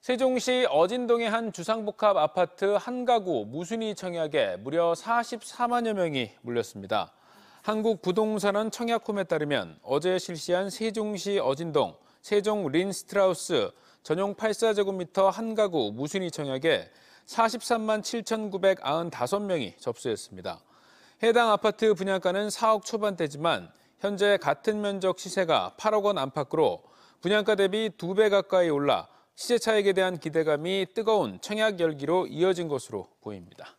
세종시 어진동의 한 주상복합 아파트 한 가구 무순위 청약에 무려 44만여 명이 물렸습니다. 한국부동산원 청약홈에 따르면 어제 실시한 세종시 어진동 세종 린스트라우스 전용 8사제곱미터 한 가구 무순위 청약에 43만 7,995명이 접수했습니다. 해당 아파트 분양가는 4억 초반대지만 현재 같은 면적 시세가 8억 원 안팎으로 분양가 대비 2배 가까이 올라 시세 차익에 대한 기대감이 뜨거운 청약 열기로 이어진 것으로 보입니다.